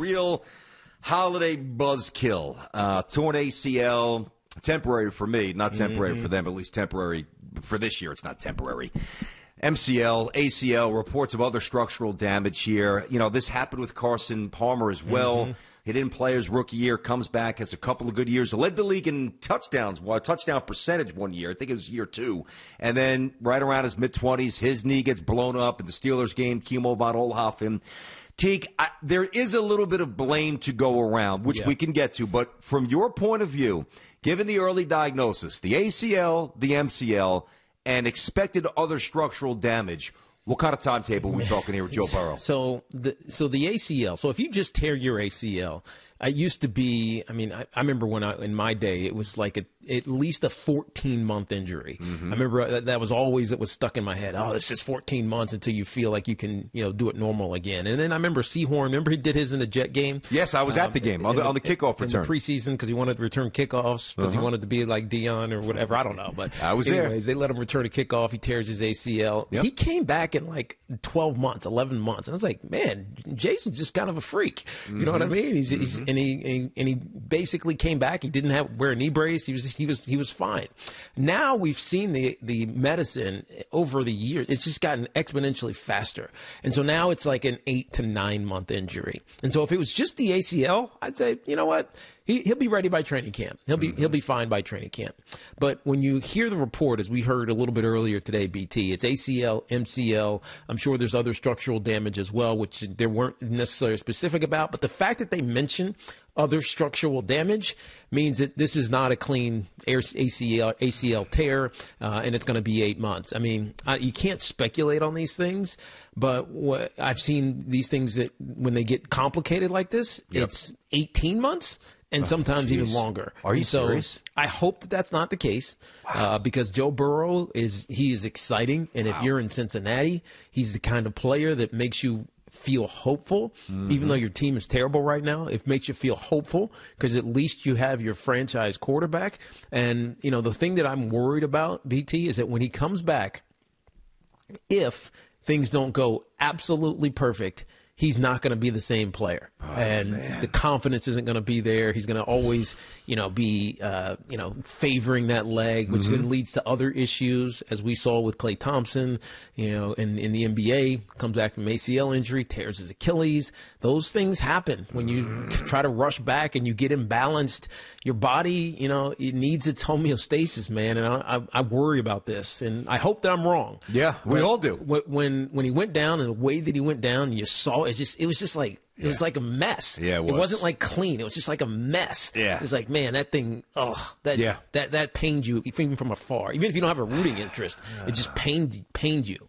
real holiday buzzkill. Uh, torn ACL, temporary for me, not temporary mm-hmm. for them, at least temporary for this year. It's not temporary. MCL, ACL, reports of other structural damage here. You know, this happened with Carson Palmer as well. Mm-hmm. He didn't play his rookie year, comes back, has a couple of good years, led the league in touchdowns, well, touchdown percentage one year. I think it was year two. And then right around his mid 20s, his knee gets blown up in the Steelers game, Kimo von and. Teak, I, there is a little bit of blame to go around, which yeah. we can get to. But from your point of view, given the early diagnosis, the ACL, the MCL, and expected other structural damage, what kind of timetable are we talking here with Joe Burrow? So, the, so the ACL. So if you just tear your ACL, it used to be. I mean, I, I remember when I in my day, it was like a at least a 14 month injury. Mm-hmm. I remember uh, that, that, was always that was stuck in my head. Oh, it's just 14 months until you feel like you can you know do it normal again. And then I remember Seahorn. Remember he did his in the Jet game. Yes, I was um, at the game on oh, the, on oh, the kickoff return in the preseason because he wanted to return kickoffs because uh-huh. he wanted to be like Dion or whatever. I don't know, but I was anyways, there. They let him return a kickoff. He tears his ACL. Yep. He came back in like 12 months, 11 months. And I was like, man, Jason's just kind of a freak. You mm-hmm. know what I mm-hmm. mean? He's, mm-hmm. he's and, he, and he and he basically came back. He didn't have wear a knee brace. He was he was he was fine. Now we've seen the the medicine over the years; it's just gotten exponentially faster, and so now it's like an eight to nine month injury. And so if it was just the ACL, I'd say you know what he, will be ready by training camp. He'll be mm-hmm. he'll be fine by training camp. But when you hear the report, as we heard a little bit earlier today, BT, it's ACL, MCL. I'm sure there's other structural damage as well, which they weren't necessarily specific about. But the fact that they mention other structural damage means that this is not a clean ACL, ACL tear, uh, and it's going to be eight months. I mean, I, you can't speculate on these things, but what, I've seen these things that when they get complicated like this, yep. it's 18 months and oh, sometimes geez. even longer. Are you so serious? I hope that that's not the case wow. uh, because Joe Burrow is he is exciting, and wow. if you're in Cincinnati, he's the kind of player that makes you feel hopeful, mm-hmm. even though your team is terrible right now. It makes you feel hopeful because at least you have your franchise quarterback. And, you know, the thing that I'm worried about, BT, is that when he comes back, if things don't go absolutely perfect, he's not going to be the same player, oh, and man. the confidence isn't going to be there. He's going to always, you know, be uh, you know favoring that leg, which mm-hmm. then leads to other issues, as we saw with Clay Thompson, you know, in in the NBA, comes back from ACL injury, tears his Achilles. Those things happen when you mm-hmm. try to rush back and you get imbalanced. Your body, you know, it needs its homeostasis, man, and I, I, I worry about this, and I hope that I'm wrong. Yeah, we all do. When when he went down and the way that he went down, you saw it just it was just like it yeah. was like a mess. Yeah, it, was. not like clean. It was just like a mess. Yeah, it's like man, that thing. Oh, that yeah. that that pained you even from afar. Even if you don't have a rooting interest, it just pained pained you.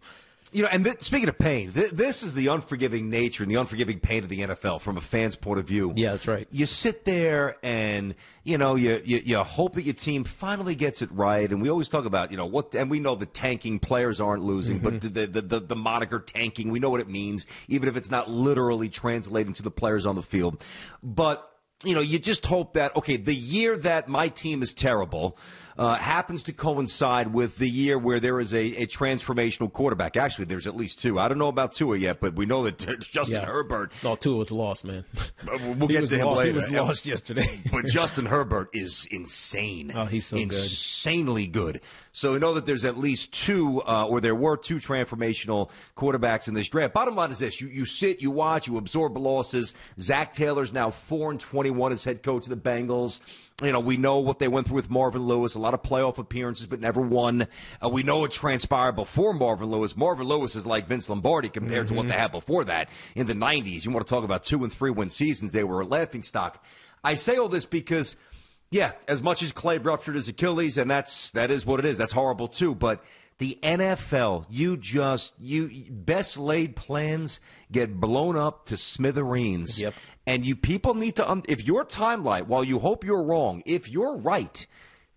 You know, and th- speaking of pain, th- this is the unforgiving nature and the unforgiving pain of the NFL from a fan's point of view. Yeah, that's right. You sit there and you know you, you, you hope that your team finally gets it right, and we always talk about you know what, and we know the tanking players aren't losing, mm-hmm. but the, the the the moniker tanking, we know what it means, even if it's not literally translating to the players on the field, but you know, you just hope that, okay, the year that my team is terrible uh, happens to coincide with the year where there is a, a, transformational quarterback. Actually, there's at least two. I don't know about Tua yet, but we know that Justin yeah. Herbert. No, Tua was lost, man. Uh, we'll get to him lost. later. He was lost yesterday. but Justin Herbert is insane. Oh, he's so Insanely good. good. So we know that there's at least two, uh, or there were two transformational quarterbacks in this draft. Bottom line is this you, you sit, you watch, you absorb losses. Zach Taylor's now 4 and 21. Won as head coach of the Bengals. You know, we know what they went through with Marvin Lewis, a lot of playoff appearances, but never won. Uh, we know what transpired before Marvin Lewis. Marvin Lewis is like Vince Lombardi compared mm-hmm. to what they mm-hmm. had before that in the 90s. You want to talk about two and three win seasons, they were a laughing stock. I say all this because, yeah, as much as Clay ruptured his Achilles, and that's that is what it is. That's horrible too. But the NFL, you just you best laid plans get blown up to smithereens. Yep. And you people need to um, if your timeline, while you hope you're wrong, if you're right,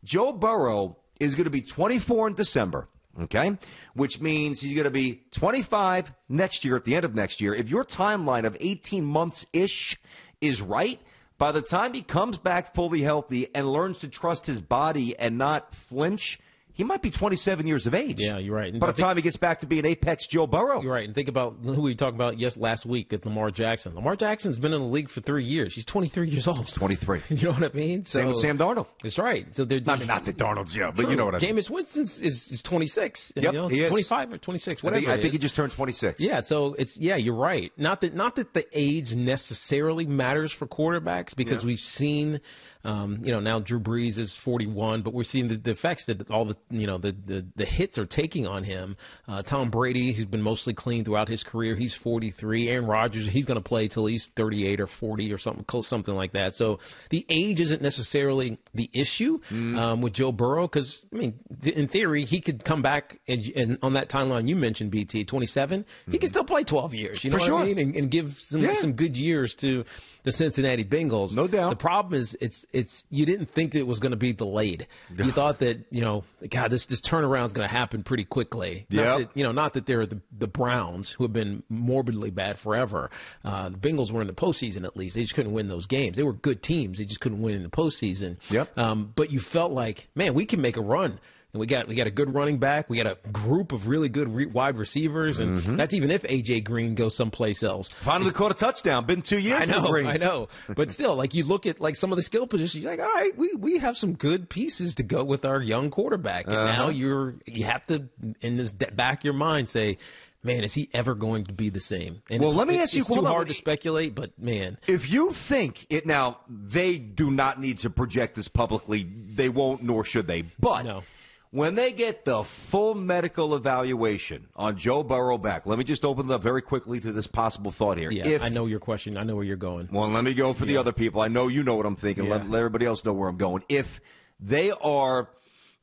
Joe Burrow is going to be 24 in December. Okay, which means he's going to be 25 next year at the end of next year. If your timeline of 18 months ish is right, by the time he comes back fully healthy and learns to trust his body and not flinch he might be 27 years of age. Yeah, you're right. And By the think, time he gets back to being apex Joe Burrow. You're right. And think about who we talked about yes last week at Lamar Jackson. Lamar Jackson's been in the league for three years. He's 23 years old. He's 23. you know what I mean? So, Same with Sam Darnold. That's right. So they're, they're I mean, not that Darnold's young, but true. you know what I mean. Jameis Winston is, is 26. Yep, you know, he is. 25 or 26. Whatever. I think, I think he just turned 26. Yeah. So it's yeah, you're right. Not that not that the age necessarily matters for quarterbacks because yeah. we've seen um, you know, now Drew Brees is 41, but we're seeing the, the effects that all the you know the the, the hits are taking on him. Uh, Tom Brady, who's been mostly clean throughout his career, he's 43. Aaron Rodgers, he's going to play till he's 38 or 40 or something close, something like that. So the age isn't necessarily the issue mm. um, with Joe Burrow because I mean, th- in theory, he could come back and, and on that timeline you mentioned, BT 27, mm he can still play 12 years. You know For what sure. I mean? And, and give some yeah. some good years to the Cincinnati Bengals. No doubt. The problem is it's it's you didn't think it was going to be delayed. You thought that you know, God, this this turnaround is going to happen pretty quickly. Yeah, you know, not that they're the, the Browns who have been morbidly bad forever. Uh, the Bengals were in the postseason at least; they just couldn't win those games. They were good teams; they just couldn't win in the postseason. Yep. Um, but you felt like, man, we can make a run and we got we got a good running back. We got a group of really good re- wide receivers, and mm-hmm. that's even if AJ Green goes someplace else. Finally it's, caught a touchdown. Been two years. I know. I know. But still, like you look at like some of the skill positions, you're like, all right, we we have some good pieces to go with our young quarterback, and uh-huh. now you're you have to in this back your mind say man, is he ever going to be the same? And well, let me ask you. It's too hard to speculate, but man, if you think it now, they do not need to project this publicly. They won't, nor should they. But no when they get the full medical evaluation on Joe Burrow back, let me just open it up very quickly to this possible thought here. Yeah, if, I know your question. I know where you're going. Well, let me go for yeah. the other people. I know you know what I'm thinking. Yeah. Let, let everybody else know where I'm going. If they are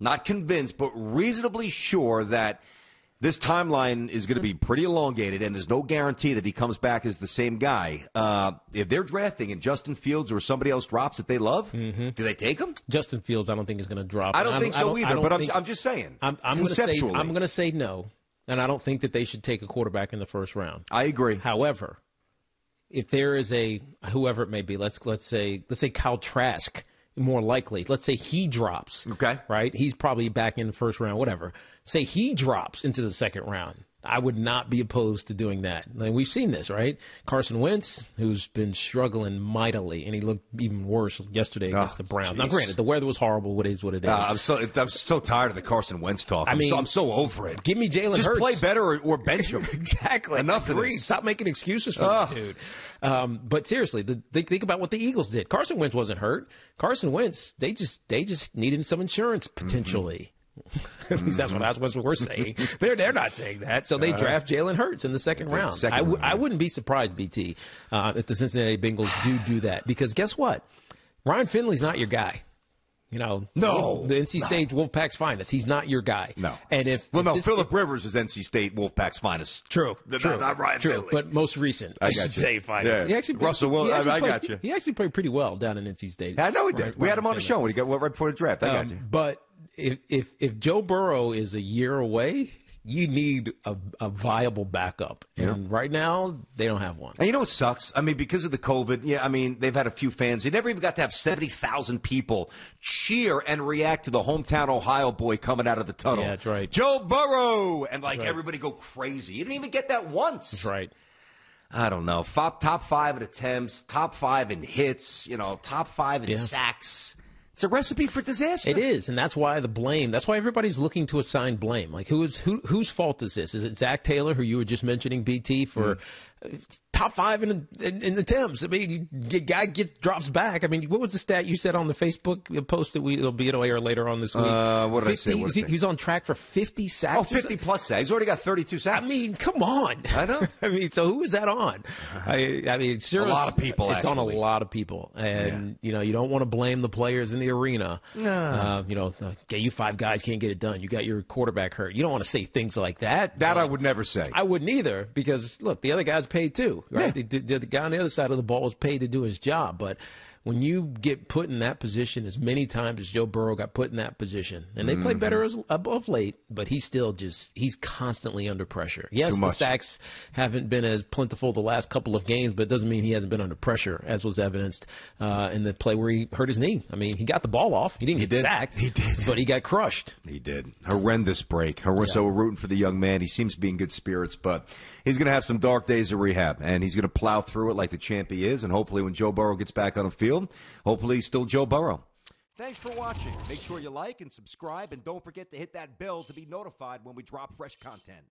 not convinced, but reasonably sure that – this timeline is going to mm-hmm. be pretty elongated, and there's no guarantee that he comes back as the same guy. Uh, if they're drafting and Justin Fields or somebody else drops that they love, mm-hmm. do they take him? Justin Fields, I don't think is going to drop. I don't, I don't think so either. But I'm, I'm, just saying. I'm, I'm going to say I'm going to say no, and I don't think that they should take a quarterback in the first round. I agree. However, if there is a whoever it may be, let's let's say let's say Kyle Trask more likely. Let's say he drops. Okay. Right? He's probably back in the first round, whatever. Say he drops into the second round. I would not be opposed to doing that. And we've seen this, right? Carson Wentz, who's been struggling mightily, and he looked even worse yesterday against oh, the ah, Browns. Geez. Now, granted, the weather was horrible. What is what it is. Uh, I'm so I'm so tired of the Carson Wentz talk. I'm I mean, so, I'm so over it. Give me Jalen. Just Hurts. play better or, or bench him. exactly. Enough of this. Stop making excuses for oh. Ah. this dude. Um, but seriously, the, think, think about what the Eagles did. Carson Wentz wasn't hurt. Carson Wentz, they just they just needed some insurance mm-hmm. potentially. Mm-hmm. At least that's what, I, what we're saying. they're they're not saying that. So they uh, draft Jalen Hurts in the second round. Second I w- round. I wouldn't be surprised, BT, uh, if the Cincinnati Bengals do do that because guess what, Ryan Finley's not your guy. You know, no, the NC State no. Wolfpack's finest. He's not your guy. No, and if well, if no, Philip Rivers is NC State Wolfpack's finest. True, the, true, not, not Ryan true, Finley. but most recent. I, I should you. say finest. Yeah. He actually played, Russell. Well, I, played, got you. He, actually played pretty well down in NC State. I know he did. Ryan, we had him on Finley. the show when he got right before the draft. I um, got you. But if if if Joe Burrow is a year away, you need a, a viable backup. And yeah. right now, they don't have one. And you know what sucks? I mean, because of the COVID, yeah, I mean, they've had a few fans. They never even got to have 70,000 people cheer and react to the hometown Ohio boy coming out of the tunnel. Yeah, that's right. Joe Burrow! And like right. everybody go crazy. You didn't even get that once. That's right. I don't know. Top, five in attempts, top five in hits, you know, top five in yeah. sacks. It's a recipe for disaster. It is, and that's why the blame. That's why everybody's looking to assign blame. Like who is who? Whose fault is this? Is it Zach Taylor, who you were just mentioning, BT, for mm top five in, in, in attempts. I mean, guy gets drops back. I mean, what was the stat you said on the Facebook post that we it'll be it air later on this week? Uh, what did 50, I say? What he's, on track for fifty sacks. Oh, 50 plus sacks. He's already got thirty two sacks. I mean, come on. I know. I mean, so who is that on? Uh-huh. I, I mean, sure, a lot of people. It's actually. on a lot of people, and yeah. you know, you don't want to blame the players in the arena. No. Uh, you know, okay, you five guys can't get it done. You got your quarterback hurt. You don't want to say things like that. That I would never say. I wouldn't either because look, the other guys paid too right? Yeah. The, the, the guy on the other side of the ball was paid to do his job, but when you get put in that position as many times as Joe Burrow got put in that position, and they mm-hmm. play better as, above late, but he's still just he's constantly under pressure. Yes, the sacks haven't been as plentiful the last couple of games, but it doesn't mean he hasn't been under pressure, as was evidenced uh, in the play where he hurt his knee. I mean, he got the ball off, he didn't he get did. sacked, he did, but he got crushed. He did horrendous break. Yeah. So we're rooting for the young man. He seems to be in good spirits, but he's going to have some dark days of rehab, and he's going to plow through it like the champ he is, and hopefully when Joe Burrow gets back on the field. Field. Hopefully, still Joe Burrow. Thanks for watching. Make sure you like and subscribe, and don't forget to hit that bell to be notified when we drop fresh content.